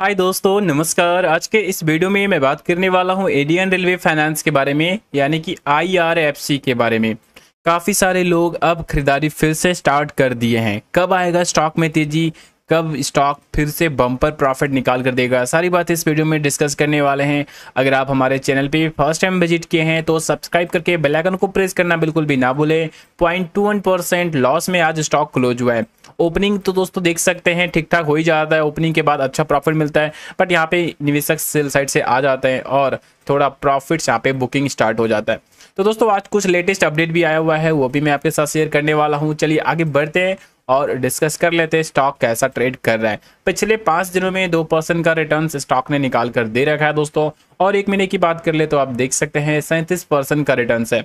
हाय दोस्तों नमस्कार आज के इस वीडियो में मैं बात करने वाला हूं एडियन रेलवे फाइनेंस के बारे में यानी कि आईआरएफसी के बारे में काफ़ी सारे लोग अब खरीदारी फिर से स्टार्ट कर दिए हैं कब आएगा स्टॉक में तेज़ी कब स्टॉक फिर से बम्पर प्रॉफिट निकाल कर देगा सारी बात इस वीडियो में डिस्कस करने वाले हैं अगर आप हमारे चैनल पे फर्स्ट टाइम विजिट किए हैं तो सब्सक्राइब करके बेल आइकन को प्रेस करना बिल्कुल भी ना भूलें पॉइंट लॉस में आज स्टॉक क्लोज हुआ है ओपनिंग तो दोस्तों देख सकते हैं ठीक ठाक हो ही जाता है ओपनिंग के बाद अच्छा प्रॉफिट मिलता है बट यहाँ पे निवेशक सेल साइड से आ जाते हैं और थोड़ा प्रॉफिट यहाँ पे बुकिंग स्टार्ट हो जाता है तो दोस्तों आज कुछ लेटेस्ट अपडेट भी आया हुआ है वो भी मैं आपके साथ शेयर करने वाला हूँ चलिए आगे बढ़ते हैं और डिस्कस कर लेते हैं स्टॉक कैसा ट्रेड कर रहा है पिछले पाँच दिनों में दो परसेंट का रिटर्न स्टॉक ने निकाल कर दे रखा है दोस्तों और एक महीने की बात कर ले तो आप देख सकते हैं सैंतीस परसेंट का रिटर्न है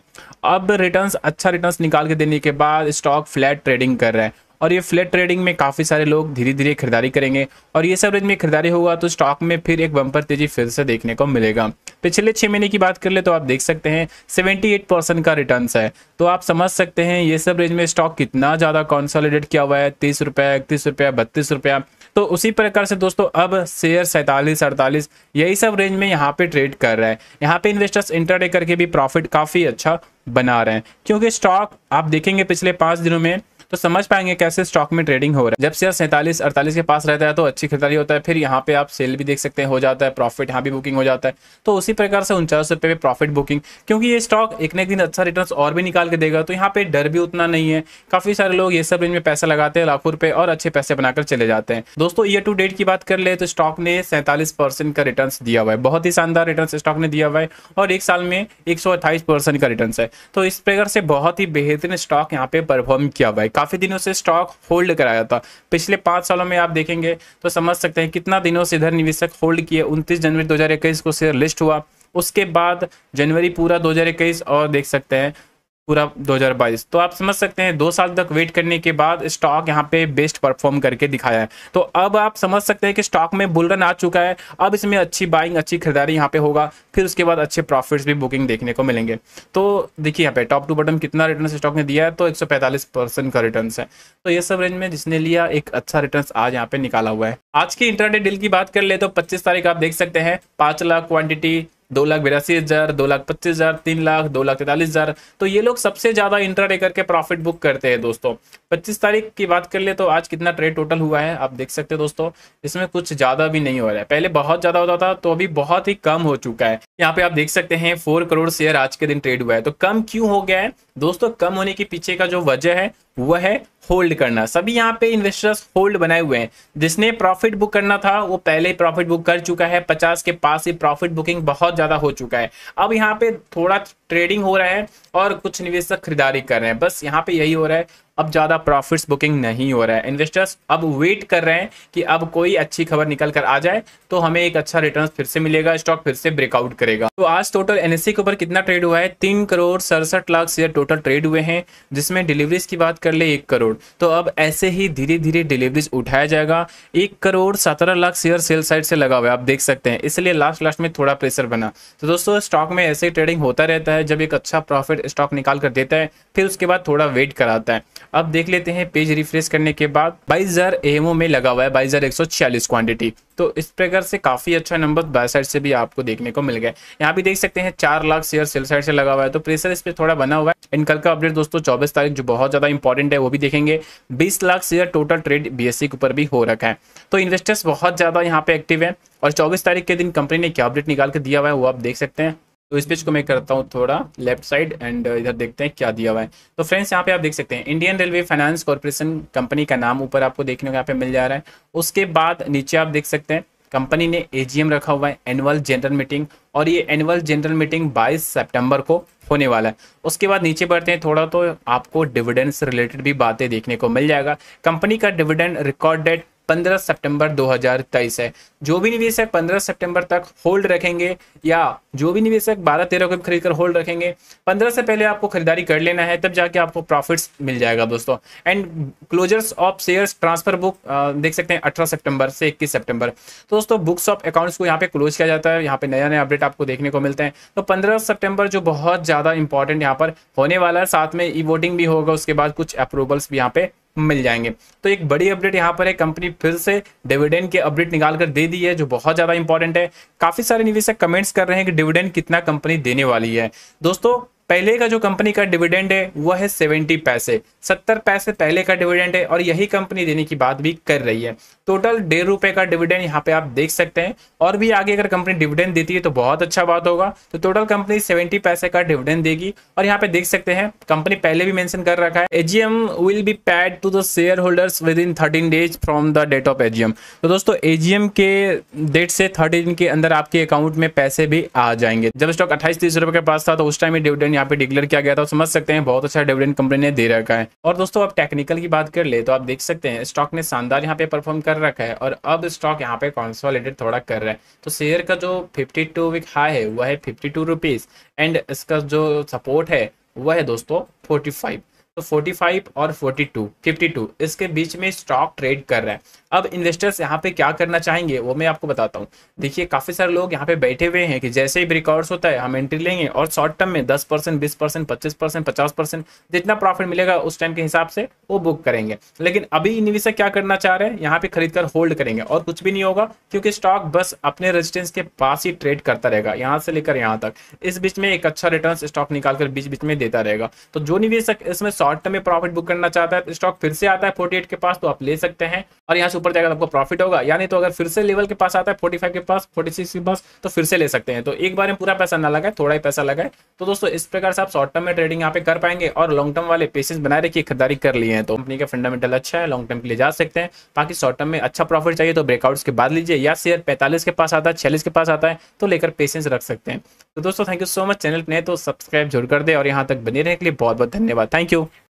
अब रिटर्न अच्छा रिटर्न निकाल के देने के बाद स्टॉक फ्लैट ट्रेडिंग कर रहा है और ये फ्लैट ट्रेडिंग में काफ़ी सारे लोग धीरे धीरे खरीदारी करेंगे और ये सब रेंज में खरीदारी होगा तो स्टॉक में फिर एक बंपर तेजी फिर से देखने को मिलेगा पिछले छह महीने की बात कर ले तो आप देख सकते हैं सेवेंटी एट परसेंट का रिटर्न है तो आप समझ सकते हैं ये सब रेंज में स्टॉक कितना ज़्यादा कॉन्सोलिडेट किया हुआ है तीस रुपया इकतीस रुपया बत्तीस रुपया तो उसी प्रकार से दोस्तों अब शेयर सैतालीस अड़तालीस यही सब रेंज में यहाँ पे ट्रेड कर रहा है यहाँ पे इन्वेस्टर्स इंटरडे करके भी प्रॉफिट काफ़ी अच्छा बना रहे हैं क्योंकि स्टॉक आप देखेंगे पिछले पांच दिनों में तो समझ पाएंगे कैसे स्टॉक में ट्रेडिंग हो रहा है जब शेयर सैंतालीस अड़तालीस के पास रहता है तो अच्छी खरीदारी होता है फिर यहाँ पे आप सेल भी देख सकते हैं हो जाता है प्रॉफिट यहाँ भी बुकिंग हो जाता है तो उसी प्रकार से उनचास रुपये प्रॉफिट बुकिंग क्योंकि ये स्टॉक एक ना एक दिन अच्छा रिटर्न और भी निकाल के देगा तो यहाँ पे डर भी उतना नहीं है काफी सारे लोग ये सब इनमें पैसा लगाते हैं लाखों रुपए और अच्छे पैसे बनाकर चले जाते हैं दोस्तों ईयर टू डेट की बात कर ले तो स्टॉक ने सैंतालीस परसेंट का रिटर्न दिया हुआ है बहुत ही शानदार रिटर्न स्टॉक ने दिया हुआ है और एक साल में एक का रिटर्न है तो इस प्रकार से बहुत ही बेहतरीन स्टॉक यहाँ पे परफॉर्म किया हुआ है काफ़ी दिनों से स्टॉक होल्ड कराया था पिछले पांच सालों में आप देखेंगे तो समझ सकते हैं कितना दिनों से इधर निवेशक होल्ड किए उनतीस जनवरी 2021 को शेयर लिस्ट हुआ उसके बाद जनवरी पूरा 2021 और देख सकते हैं पूरा 2022 तो आप समझ सकते हैं दो साल तक वेट करने के बाद स्टॉक यहां पे बेस्ट परफॉर्म करके दिखाया है तो अब आप समझ सकते हैं कि स्टॉक में बुलरन आ चुका है अब इसमें अच्छी बाइंग अच्छी खरीदारी यहां पे होगा फिर उसके बाद अच्छे प्रॉफिट्स भी बुकिंग देखने को मिलेंगे तो देखिए यहाँ पे टॉप टू बटन कितना रिटर्न स्टॉक ने दिया है तो एक का रिटर्न है तो ये सब रेंज में जिसने लिया एक अच्छा रिटर्न आज यहाँ पे निकाला हुआ है आज की इंटरनेट डील की बात कर ले तो पच्चीस तारीख आप देख सकते हैं पांच लाख क्वान्टिटी दो लाख बिरासी हज़ार दो लाख पच्चीस हज़ार तीन लाख दो लाख तैतालीस हज़ार तो ये लोग सबसे ज़्यादा इंट्राडे करके प्रॉफिट बुक करते हैं दोस्तों पच्चीस तारीख की बात कर ले तो आज कितना ट्रेड टोटल हुआ है आप देख सकते हो दोस्तों इसमें कुछ ज़्यादा भी नहीं हो रहा है पहले बहुत ज़्यादा होता था तो अभी बहुत ही कम हो चुका है यहाँ पे आप देख सकते हैं फोर करोड़ शेयर आज के दिन ट्रेड हुआ है तो कम क्यों हो गया है दोस्तों कम होने के पीछे का जो वजह है वह है होल्ड करना सभी यहाँ पे इन्वेस्टर्स होल्ड बनाए हुए हैं जिसने प्रॉफिट बुक करना था वो पहले ही प्रॉफिट बुक कर चुका है पचास के पास ही प्रॉफिट बुकिंग बहुत ज़्यादा हो चुका है अब यहाँ पे थोड़ा ट्रेडिंग हो रहा है और कुछ निवेशक खरीदारी कर रहे हैं बस यहाँ पे यही हो रहा है अब ज़्यादा प्रॉफिट्स बुकिंग नहीं हो रहा है इन्वेस्टर्स अब वेट कर रहे हैं कि अब कोई अच्छी खबर निकल कर आ जाए तो हमें एक अच्छा रिटर्न फिर से मिलेगा स्टॉक फिर से ब्रेकआउट करेगा तो आज टोटल एनएससी e के ऊपर कितना ट्रेड हुआ है तीन करोड़ सड़सठ लाख शेयर टोटल ट्रेड हुए हैं जिसमें डिलीवरीज की बात कर ले एक करोड़ तो अब ऐसे ही धीरे धीरे डिलीवरीज उठाया जाएगा एक करोड़ सत्रह लाख शेयर सेल साइड से लगा हुआ है आप देख सकते हैं इसलिए लास्ट लास्ट में थोड़ा प्रेशर बना तो दोस्तों स्टॉक में ऐसे ट्रेडिंग होता रहता है जब एक अच्छा प्रॉफिट स्टॉक निकाल कर देता है फिर उसके बाद थोड़ा वेट कराता है अब देख लेते हैं पेज रिफ्रेश करने के बाद बाईस हजार में लगा हुआ है बाईस क्वांटिटी तो इस प्रकार से काफी अच्छा नंबर बाय साइड से भी आपको देखने को मिल गया यहाँ भी देख सकते हैं चार लाख शेयर सेल साइड से लगा हुआ है तो प्रेशर इस पर थोड़ा बना हुआ है एंड कल का अपडेट दोस्तों चौबीस तारीख जो बहुत ज्यादा इंपॉर्टेंट है वो भी देखेंगे बीस लाख शेयर टोटल ट्रेड सी के ऊपर भी हो रखा है तो इन्वेस्टर्स बहुत ज्यादा यहाँ पे एक्टिव है और चौबीस तारीख के दिन कंपनी ने क्या अपडेट निकाल के दिया हुआ है वो आप देख सकते हैं तो इस पेज को मैं करता हूँ थोड़ा लेफ्ट साइड एंड इधर देखते हैं क्या दिया हुआ है तो फ्रेंड्स यहाँ पे आप देख सकते हैं Indian railway finance corporation company का नाम ऊपर आपको देखने को यहाँ पे मिल जा रहा है उसके बाद नीचे आप देख सकते हैं कंपनी ने एजीएम रखा हुआ है एनुअल जनरल मीटिंग और ये एनुअल जनरल मीटिंग 22 सितंबर को होने वाला है उसके बाद नीचे बढ़ते हैं थोड़ा तो आपको डिविडेंड रिलेटेड भी बातें देखने को मिल जाएगा कंपनी का डिविडेंड रिकॉर्ड डेट 15 सितंबर 2023 है जो भी निवेशक 15 सितंबर तक होल्ड रखेंगे या जो भी निवेशक 12 तेरह को खरीद कर होल्ड रखेंगे 15 से पहले आपको खरीदारी कर लेना है तब जाके आपको प्रॉफिट्स मिल जाएगा दोस्तों and closures of shares transfer book देख सकते हैं अठारह सेप्टेम्बर से इक्कीस सेप्टेम्बर तो दोस्तों बुक्स ऑफ अकाउंट्स को यहाँ पे क्लोज किया जाता है यहाँ पे नया नया अपडेट आपको देखने को मिलते हैं तो पंद्रह सेप्टेम्बर जो बहुत ज़्यादा इंपॉर्टेंट यहाँ पर होने वाला है साथ में ई वोटिंग भी होगा उसके बाद कुछ अप्रूवल्स भी यहाँ पे मिल जाएंगे तो एक बड़ी अपडेट यहाँ पर है कंपनी फिर से डिविडेंड के अपडेट निकाल कर दे दी है जो बहुत ज़्यादा इंपॉर्टेंट है काफ़ी सारे निवेशक कमेंट्स कर रहे हैं कि डिविडेंड कितना कंपनी देने वाली है दोस्तों पहले का जो कंपनी का डिविडेंड है वह है सेवेंटी पैसे सत्तर पैसे पहले का डिविडेंड है और यही कंपनी देने की बात भी कर रही है टोटल डेढ़ रुपए का डिविडेंड यहाँ पे आप देख सकते हैं और भी आगे अगर कंपनी डिविडेंड देती है तो बहुत अच्छा बात होगा तो टोटल कंपनी सेवेंटी पैसे का डिविडेंड देगी और यहाँ पे देख सकते हैं कंपनी पहले भी मैंशन कर रखा है AGM will be paid to the shareholders within thirteen days from the date of AGM तो दोस्तों एजीएम के डेट से थर्टीन के अंदर आपके अकाउंट में पैसे भी आ जाएंगे जब स्टॉक अट्ठाईस तीस रुपए के पास था तो उस टाइम डिविडेंड यहाँ पे डिक्लेयर किया गया था समझ सकते हैं बहुत अच्छा डिविडेंड कंपनी ने दे रखा है और दोस्तों आप टेक्निकल की बात कर ले तो आप देख सकते हैं स्टॉक ने शानदार यहाँ पे परफॉर्म कर रखा है और अब स्टॉक यहाँ पे कॉन्सोलेटेड थोड़ा कर रहा है तो शेयर का जो फिफ्टी वीक हाई है वह है फिफ्टी एंड इसका जो सपोर्ट है वह है दोस्तों फोर्टी तो 45 और 42, 52 इसके बीच में स्टॉक ट्रेड कर रहा है अब इन्वेस्टर्स यहाँ पे क्या करना चाहेंगे वो मैं आपको बताता हूँ देखिए काफ़ी सारे लोग यहाँ पे बैठे हुए हैं कि जैसे ही ब्रेकआउट्स होता है हम एंट्री लेंगे और शॉर्ट टर्म में 10 परसेंट बीस परसेंट पच्चीस परसेंट पचास परसेंट जितना प्रॉफिट मिलेगा उस टाइम के हिसाब से वो बुक करेंगे लेकिन अभी निवेशक क्या करना चाह रहे हैं यहाँ पे खरीद कर होल्ड करेंगे और कुछ भी नहीं होगा क्योंकि स्टॉक बस अपने रेजिस्टेंस के पास ही ट्रेड करता रहेगा यहाँ से लेकर यहाँ तक इस बीच में एक अच्छा रिटर्न स्टॉक निकाल बीच बीच में देता रहेगा तो जो निवेशक इसमें शॉर्ट टर्म में प्रॉफिट बुक करना चाहता है तो स्टॉक फिर से आता है 48 के पास तो आप ले सकते हैं और यहाँ से ऊपर जाएगा तो आपको प्रॉफिट होगा यानी तो अगर फिर से लेवल के पास आता है 45 के पास 46 के पास तो फिर से ले सकते हैं तो एक बार में पूरा पैसा ना लगाए थोड़ा ही पैसा लगाए तो दोस्तों इस प्रकार से आप शॉर्ट टर्म में ट्रेडिंग यहाँ पे कर पाएंगे और लॉन्ग टर्म वाले पेशेंस बनाए रखिए खरीदारी कर लिए हैं तो कंपनी का फंडामेंटल अच्छा है लॉन्ग टर्म के लिए जा सकते हैं बाकी शॉर्ट टर्म में अच्छा प्रॉफिट चाहिए तो ब्रेकआउट्स के बाद लीजिए या शेयर पैंतालीस के पास आता है छियालीस के पास आता है तो लेकर पेशेंस रख सकते हैं तो दोस्तों thank you so much channel पर नहीं तो सब्सक्राइब जरूर कर दे और यहाँ तक बने रहने के लिए बहुत बहुत धन्यवाद थैंक यू